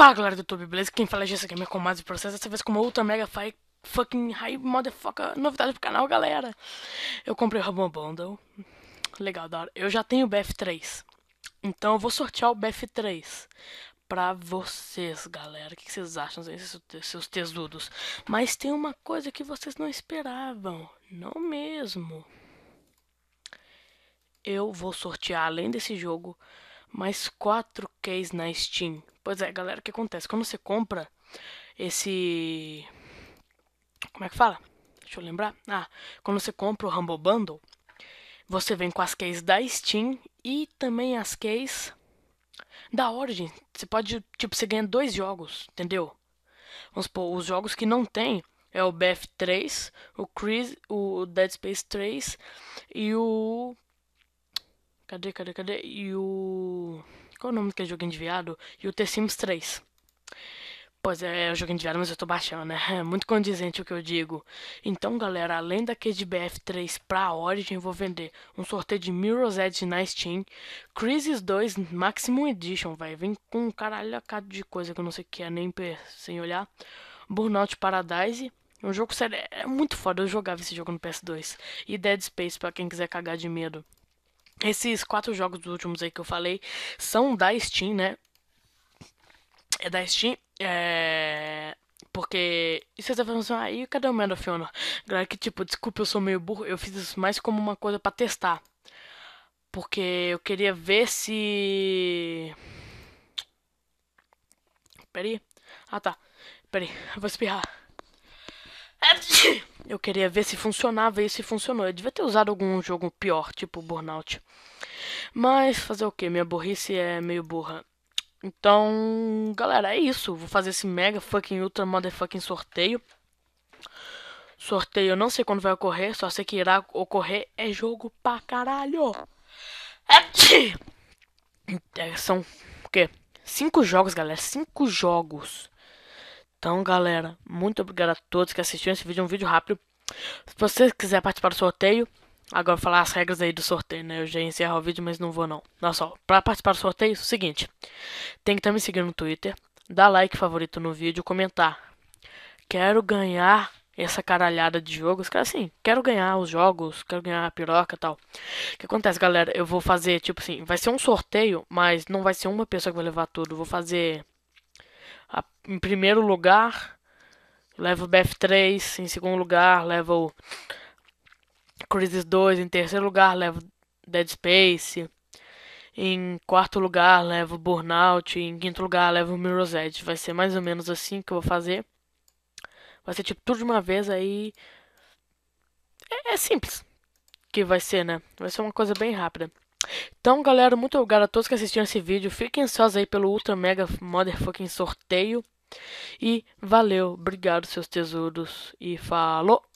Fala galera do YouTube, beleza? Quem fala é Jesse Gamer com mais um processo, dessa vez com uma outra mega fire fucking high motherfucker novidade pro canal, galera. Eu comprei o Ramon Bundle, legal, da hora. Eu já tenho o BF3, então eu vou sortear o BF3 pra vocês, galera. O que vocês acham, seus tesudos? Mas tem uma coisa que vocês não esperavam, não mesmo. Eu vou sortear, além desse jogo, mais 4 keys na Steam. Pois é, galera, o que acontece? Quando você compra esse. Como é que fala? Deixa eu lembrar. Ah, quando você compra o Humble Bundle, você vem com as keys da Steam e também as keys da Origin. Você pode, tipo, você ganha dois jogos, entendeu? Vamos supor, os jogos que não tem é o BF3, o Chris, o Dead Space 3 e o. Cadê, cadê, cadê? E o qual é o nome é joguinho de viado? E o The Sims 3. Pois é, é o joguinho de viado, mas eu tô baixando, né? É muito condizente o que eu digo. Então, galera, além da KDBF BF3 pra Origin, vou vender um sorteio de Mirror's Edge na Steam, Crisis 2 Maximum Edition, vai vem com um cara de coisa que eu não sei o que é, nem sem olhar. Burnout Paradise, um jogo sério, é muito foda, eu jogava esse jogo no PS2. E Dead Space para quem quiser cagar de medo. Esses quatro jogos últimos aí que eu falei são da Steam, né? É da Steam. É... Porque. E tá falando assim, aí cadê o Man of Honor? Galera, que tipo, desculpa, eu sou meio burro. Eu fiz isso mais como uma coisa para testar. Porque eu queria ver se. Peraí. Ah tá. Peraí, eu vou espirrar. Eu queria ver se funcionava e se funcionou. Eu devia ter usado algum jogo pior, tipo Burnout. Mas fazer o que? Minha burrice é meio burra. Então, galera, é isso. Vou fazer esse mega fucking ultra motherfucking sorteio. Sorteio, eu não sei quando vai ocorrer, só sei que irá ocorrer. É jogo pra caralho. Então, são o quê? Cinco jogos, galera. Cinco jogos. Então, galera, muito obrigado a todos que assistiram esse vídeo, um vídeo rápido. Se você quiser participar do sorteio, agora vou falar as regras aí do sorteio, né? Eu já encerro o vídeo, mas não vou não. Olha só, pra participar do sorteio, é o seguinte, tem que estar me seguindo no Twitter, dar like favorito no vídeo, comentar. Quero ganhar essa caralhada de jogos, cara, assim, quero ganhar os jogos, quero ganhar a piroca e tal. O que acontece, galera? Eu vou fazer, tipo assim, vai ser um sorteio, mas não vai ser uma pessoa que vai levar tudo. Vou fazer em primeiro lugar, leva o BF3, em segundo lugar, leva o Crisis 2, em terceiro lugar, leva Dead Space, em quarto lugar, leva o Burnout, em quinto lugar, leva o Mirror's Edge. Vai ser mais ou menos assim que eu vou fazer. Vai ser tipo tudo de uma vez aí. É, é simples que vai ser, né? Vai ser uma coisa bem rápida. Então, galera, muito obrigado a todos que assistiram esse vídeo. Fiquem sós aí pelo Ultra Mega Motherfucking sorteio. E valeu, obrigado, seus tesouros. E falou!